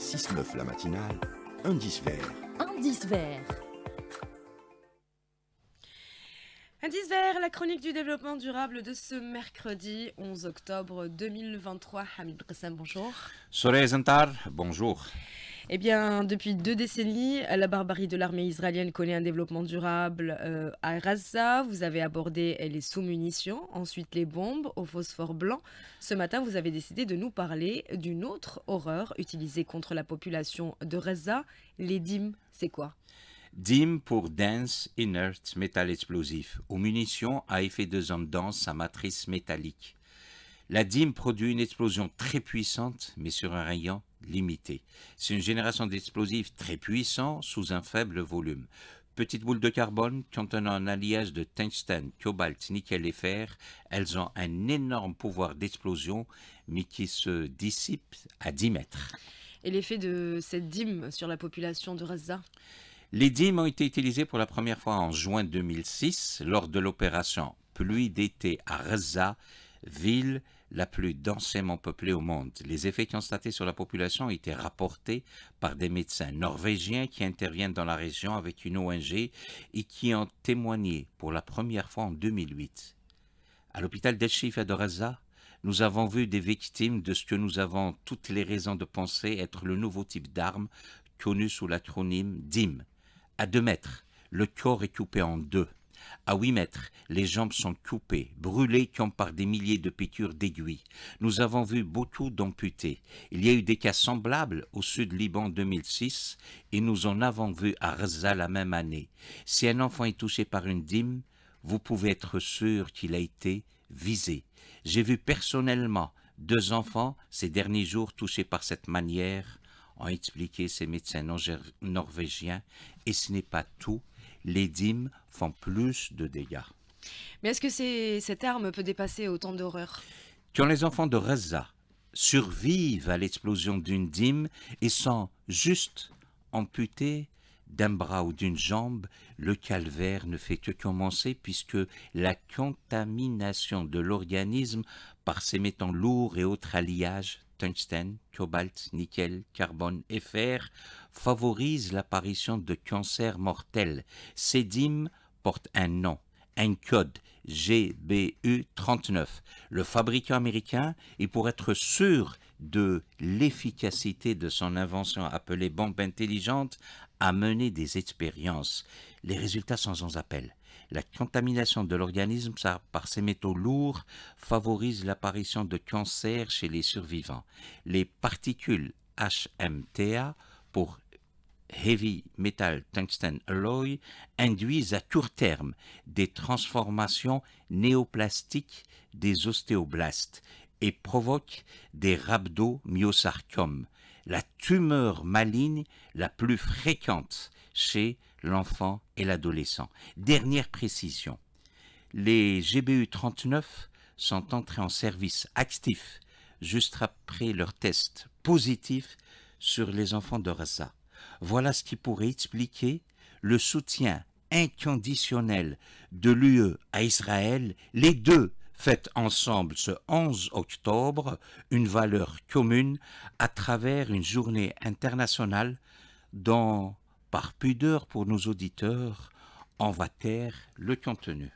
6-9 la matinale, indice vert. Indice vert. Indice vert, la chronique du développement durable de ce mercredi 11 octobre 2023. Hamid Bressam, bonjour. Soraya Zantar, bonjour. Eh bien, depuis deux décennies, la barbarie de l'armée israélienne connaît un développement durable euh, à Gaza. Vous avez abordé euh, les sous-munitions, ensuite les bombes au phosphore blanc. Ce matin, vous avez décidé de nous parler d'une autre horreur utilisée contre la population de Gaza, les DIM. C'est quoi DIM pour Dense Inert Metal Explosif, aux munitions à effet de zone dense à matrice métallique. La dîme produit une explosion très puissante, mais sur un rayon limité. C'est une génération d'explosifs très puissants sous un faible volume. Petites boules de carbone contenant un alliage de tungstène, cobalt, nickel et fer, elles ont un énorme pouvoir d'explosion, mais qui se dissipe à 10 mètres. Et l'effet de cette dîme sur la population de raza Les dîmes ont été utilisées pour la première fois en juin 2006 lors de l'opération Pluie d'été à raza ville la plus densément peuplée au monde. Les effets constatés sur la population ont été rapportés par des médecins norvégiens qui interviennent dans la région avec une ONG et qui ont témoigné pour la première fois en 2008. À l'hôpital d'Elchif à Doraza, nous avons vu des victimes de ce que nous avons toutes les raisons de penser être le nouveau type d'arme connu sous l'acronyme DIM. À deux mètres, le corps est coupé en deux. À ah huit mètres, les jambes sont coupées, brûlées comme par des milliers de piqûres d'aiguilles. Nous avons vu beaucoup d'amputés. Il y a eu des cas semblables au sud-Liban 2006 et nous en avons vu à Gaza la même année. Si un enfant est touché par une dîme, vous pouvez être sûr qu'il a été visé. J'ai vu personnellement deux enfants ces derniers jours touchés par cette manière, ont expliqué ces médecins norvégiens, et ce n'est pas tout les dîmes font plus de dégâts. Mais est-ce que cette arme peut dépasser autant d'horreur Quand les enfants de Reza survivent à l'explosion d'une dîme et sont juste amputés d'un bras ou d'une jambe, le calvaire ne fait que commencer puisque la contamination de l'organisme par ces métaux lourds et autres alliages tungstène, cobalt, nickel, carbone et fer favorisent l'apparition de cancers mortels. Ces dîmes portent un nom, un code GBU39. Le fabricant américain, et pour être sûr de l'efficacité de son invention appelée bombe intelligente, a mené des expériences. Les résultats sont sans appel. La contamination de l'organisme par ces métaux lourds favorise l'apparition de cancers chez les survivants. Les particules HMTA, pour heavy metal tungsten alloy induisent à court terme des transformations néoplastiques des ostéoblastes et provoquent des rhabdomyosarcomes, la tumeur maligne la plus fréquente chez l'enfant et l'adolescent. Dernière précision, les GBU 39 sont entrés en service actif juste après leur test positif sur les enfants de voilà ce qui pourrait expliquer le soutien inconditionnel de l'UE à Israël, les deux faites ensemble ce 11 octobre une valeur commune à travers une journée internationale dont, par pudeur pour nos auditeurs, on va taire le contenu.